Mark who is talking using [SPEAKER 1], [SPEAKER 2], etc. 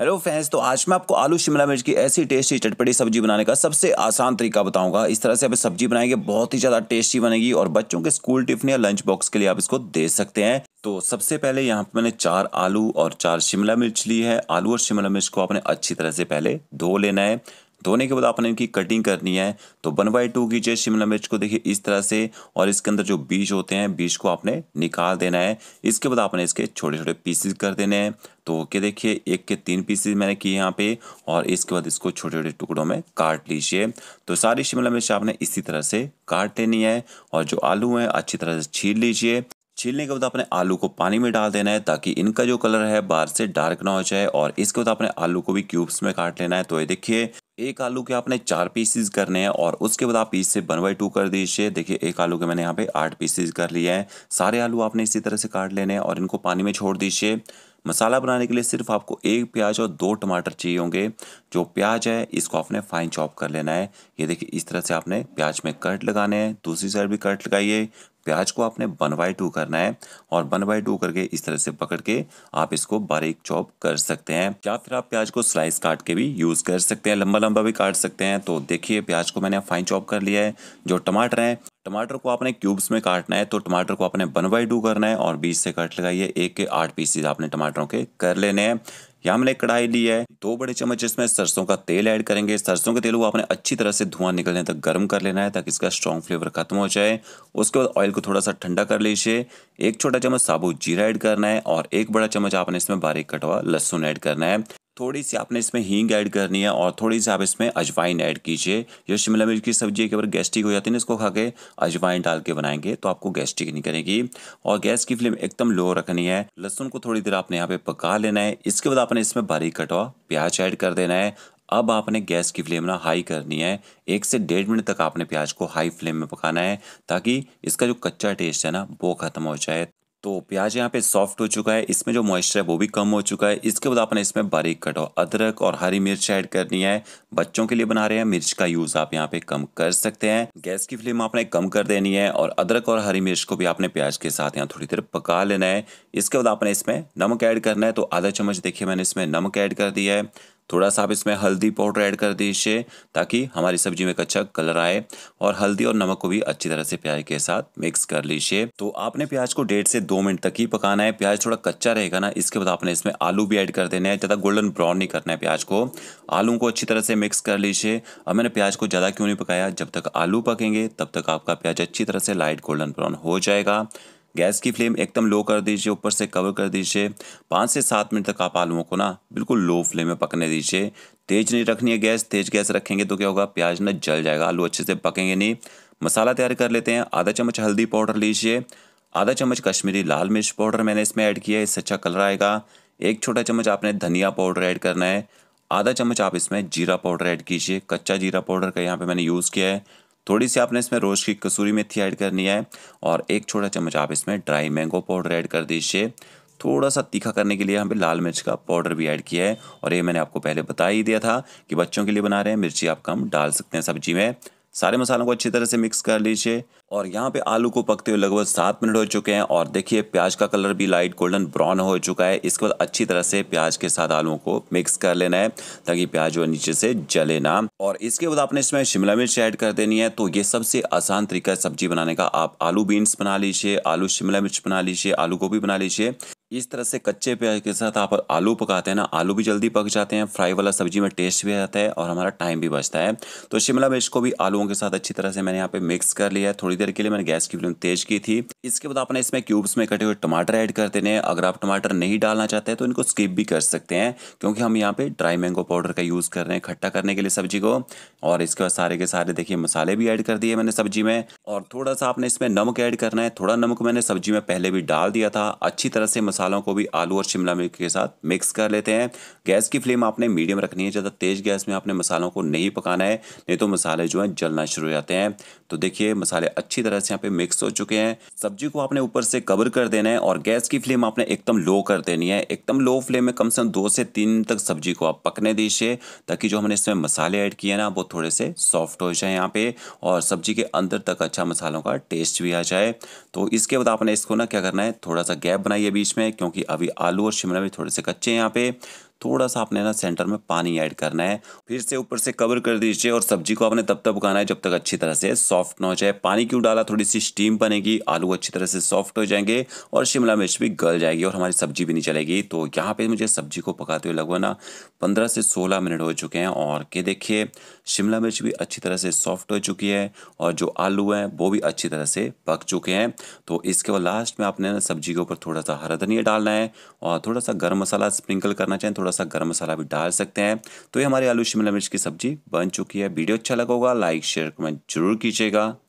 [SPEAKER 1] hello fans तो आज मैं आपको आलू शिमला मिर्च की ऐसी टेस्टी चटपटी सब्जी बनाने का सबसे आसान तरीका बताऊंगा इस तरह से आप सब्जी बनाएंगे बहुत ही ज़्यादा टेस्टी बनेगी और बच्चों के स्कूल टिफिन या लंच बॉक्स के लिए आप इसको दे सकते हैं तो सबसे पहले यहाँ पे मैंने चार आलू और चार शिमला मिर्च ली है आलू और शिमला मिर्च को आपने अच्छी तरह से पहले धो लेना है धोने के बाद आपने इनकी कटिंग करनी है तो वन बाई टू कीजिए शिमला मिर्च को देखिए इस तरह से और इसके अंदर जो बीज होते हैं बीज को आपने निकाल देना है इसके बाद आपने इसके छोटे छोटे पीसेज कर देने हैं तो के देखिए एक के तीन पीसेज मैंने किए यहाँ पे और इसके बाद इसको छोटे छोटे टुकड़ों में काट लीजिए तो सारी शिमला मिर्च आपने इसी तरह से काट लेनी है और जो आलू हैं अच्छी तरह से छीन लीजिए छीलने के बाद आपने आलू को पानी में डाल देना है ताकि इनका जो कलर है बाहर से डार्क ना हो जाए और इसके बाद आपने आलू को भी क्यूब्स में काट लेना है तो ये देखिए एक आलू के आपने चार पीसेस करने हैं और उसके बाद आप पीस से वन बाई टू कर दीजिए देखिए एक आलू के मैंने यहाँ पे आठ पीसेस कर लिए हैं सारे आलू आपने इसी तरह से काट लेने हैं और इनको पानी में छोड़ दीजिए मसाला बनाने के लिए सिर्फ आपको एक प्याज और दो टमाटर चाहिए होंगे जो प्याज है इसको आपने फाइन चॉप कर लेना है ये देखिए इस तरह से आपने प्याज में कट लगाने हैं दूसरी साइड भी कट लगाइए प्याज को आपने वन बाई टू करना है और वन बाई टू करके इस तरह से पकड़ के आप इसको बारीक चॉप कर सकते हैं या फिर आप प्याज को स्लाइस काट के भी यूज़ कर सकते हैं लंबा लंबा भी काट सकते हैं तो देखिए प्याज को मैंने फाइन चॉप कर लिया है जो टमाटर हैं टमाटर को आपने क्यूब्स में काटना है तो टमाटर को आपने वन बाई टू करना है और बीच से कट लगाइए एक के आठ पीसीज आपने टमाटरों के कर लेने हैं यहाँ हमने कढ़ाई ली है दो बड़े चम्मच इसमें सरसों का तेल ऐड करेंगे सरसों के तेल को आपने अच्छी तरह से धुआं निकलने तक गर्म कर लेना है ताकि इसका स्ट्रॉन्ग फ्लेवर खत्म हो जाए उसके बाद ऑयल को थोड़ा सा ठंडा कर लीजिए एक छोटा चम्मच साबुत जीरा ऐड करना है और एक बड़ा चम्मच आपने इसमें बारीक कटवा लहसुन ऐड करना है थोड़ी सी आपने इसमें हींग ऐड करनी है और थोड़ी सी आप इसमें अजवाइन ऐड कीजिए जो शिमला मिर्च की सब्जी एक बार गैस्ट्रिक हो जाती है ना इसको खा के अजवाइन डाल के बनाएंगे तो आपको गैस्ट्रिक नहीं करेगी और गैस की फ्लेम एकदम लो रखनी है लहसुन को थोड़ी देर आपने यहाँ पे पका लेना है इसके बाद आपने इसमें बारीक कटवा प्याज ऐड कर देना है अब आपने गैस की फ्लेम ना हाई करनी है एक से डेढ़ मिनट तक आपने प्याज को हाई फ्लेम में पकाना है ताकि इसका जो कच्चा टेस्ट है ना वो ख़त्म हो जाए तो प्याज यहाँ पे सॉफ्ट हो चुका है इसमें जो मॉइस्चर है वो भी कम हो चुका है इसके बाद आपने इसमें बारीक कटो अदरक और हरी मिर्च ऐड करनी है बच्चों के लिए बना रहे हैं मिर्च का यूज़ आप यहाँ पे कम कर सकते हैं गैस की फ्लेम आपने कम कर देनी है और अदरक और हरी मिर्च को भी आपने प्याज के साथ यहाँ थोड़ी देर पका लेना है इसके बाद आपने इसमें नमक ऐड करना है तो आधा चम्मच देखिए मैंने इसमें नमक ऐड कर दिया है थोड़ा सा आप इसमें हल्दी पाउडर ऐड कर दीजिए ताकि हमारी सब्जी में एक अच्छा कलर आए और हल्दी और नमक को भी अच्छी तरह से प्याज के साथ मिक्स कर लीजिए तो आपने प्याज को डेढ़ से दो मिनट तक ही पकाना है प्याज थोड़ा कच्चा रहेगा ना इसके बाद आपने इसमें आलू भी ऐड कर देना है ज़्यादा गोल्डन ब्राउन नहीं करना है प्याज को आलू को अच्छी तरह से मिक्स कर लीजिए अब मैंने प्याज को ज़्यादा क्यों नहीं पकाया जब तक आलू पकेंगे तब तक आपका प्याज अच्छी तरह से लाइट गोल्डन ब्राउन हो जाएगा गैस की फ्लेम एकदम लो कर दीजिए ऊपर से कवर कर दीजिए पाँच से सात मिनट तक आप आलुओं को ना बिल्कुल लो फ्लेम में पकने दीजिए तेज़ नहीं रखनी है गैस तेज़ गैस रखेंगे तो क्या होगा प्याज ना जल जाएगा आलू अच्छे से पकेंगे नहीं मसाला तैयार कर लेते हैं आधा चम्मच हल्दी पाउडर लीजिए आधा चम्मच कश्मीरी लाल मिर्च पाउडर मैंने इसमें ऐड किया है इससे अच्छा कलर आएगा एक छोटा चम्मच आपने धनिया पाउडर ऐड करना है आधा चम्मच आप इसमें जीरा पाउडर ऐड कीजिए कच्चा जीरा पाउडर का यहाँ पे मैंने यूज़ किया है थोड़ी सी आपने इसमें रोज की कसूरी मेथी ऐड करनी है और एक छोटा चम्मच आप इसमें ड्राई मैंगो पाउडर ऐड कर दीजिए थोड़ा सा तीखा करने के लिए हमें लाल मिर्च का पाउडर भी ऐड किया है और ये मैंने आपको पहले बता ही दिया था कि बच्चों के लिए बना रहे हैं मिर्ची आप कम डाल सकते हैं सब्जी में सारे मसालों को अच्छी तरह से मिक्स कर लीजिए और यहाँ पे आलू को पकते हुए लगभग सात मिनट हो चुके हैं और देखिए प्याज का कलर भी लाइट गोल्डन ब्राउन हो चुका है इसके बाद अच्छी तरह से प्याज के साथ आलू को मिक्स कर लेना है ताकि प्याज वो नीचे से जले ना और इसके बाद आपने इसमें शिमला मिर्च ऐड कर देनी है तो ये सबसे आसान तरीका है सब्जी बनाने का आप आलू बीन्स बना लीजिए आलू शिमला मिर्च बना लीजिए आलू गोभी बना लीजिए इस तरह से कच्चे प्याज के साथ आप आलू पकाते हैं ना आलू भी जल्दी पक जाते हैं फ्राई वाला सब्जी में टेस्ट भी आता है और हमारा टाइम भी बचता है तो शिमला मिर्च को भी आलूओं के साथ अच्छी तरह से मैंने यहाँ पे मिक्स कर लिया है थोड़ी देर के लिए मैंने गैस की फ्लेम तेज की थी इसके बाद आपने इसमें क्यूब्स में कटे हुए टमाटर ऐड कर देने अगर आप टमाटर नहीं डालना चाहते तो इनको स्किप भी कर सकते हैं क्योंकि हम यहाँ पे ड्राई मैंगो पाउडर का यूज़ कर रहे हैं खट्टा करने के लिए सब्जी को और इसके बाद सारे के सारे देखिए मसाले भी ऐड कर दिए मैंने सब्जी में और थोड़ा सा आपने इसमें नमक ऐड करना है थोड़ा नमक मैंने सब्जी में पहले भी डाल दिया था अच्छी तरह से मसालों को भी आलू और शिमला मिर्च के साथ मिक्स कर लेते हैं गैस की फ्लेम आपने मीडियम रखनी है ज़्यादा तेज़ गैस में आपने मसालों को नहीं पकाना है नहीं तो मसाले जो हैं जलना शुरू हो जाते हैं तो देखिए मसाले अच्छी तरह से यहाँ पे मिक्स हो चुके हैं सब्जी को आपने ऊपर से कवर कर देना है और गैस की फ्लेम आपने एकदम लो कर देनी है एकदम लो फ्लेम में कम से कम दो से तीन तक सब्जी को आप पकने दीजिए ताकि जो हमने इसमें मसाले ऐड किए ना वो थोड़े से सॉफ्ट हो जाए यहाँ पे और सब्जी के अंदर तक अच्छा मसालों का टेस्ट भी आ जाए तो इसके बाद आपने इसको ना क्या करना है थोड़ा सा गैप बनाइए बीच में क्योंकि अभी आलू और शिमला भी थोड़े से कच्चे हैं यहाँ पे थोड़ा सा आपने ना सेंटर में पानी ऐड करना है फिर से ऊपर से कवर कर दीजिए और सब्जी को आपने तब तक पकाना है जब तक अच्छी तरह से सॉफ्ट ना हो जाए पानी क्यों डाला थोड़ी सी स्टीम बनेगी आलू अच्छी तरह से सॉफ्ट हो जाएंगे और शिमला मिर्च भी गल जाएगी और हमारी सब्जी भी नहीं चलेगी तो यहाँ पर मुझे सब्जी को पकाते हुए लगभग ना पंद्रह से सोलह मिनट हो चुके हैं और के देखिए शिमला मिर्च भी अच्छी तरह से सॉफ्ट हो चुकी है और जो आलू हैं वो भी अच्छी तरह से पक चुके हैं तो इसके बाद लास्ट में आपने ना सब्जी के ऊपर थोड़ा सा हरा धनिया डालना है और थोड़ा सा गर्म मसाला स्प्रिंकल करना चाहिए थोड़ा थोड़ा सा गर्म मसाला भी डाल सकते हैं तो ये हमारी आलू शिमला मिर्च की सब्जी बन चुकी है वीडियो अच्छा लगा होगा लाइक शेयर कमेंट जरूर कीजिएगा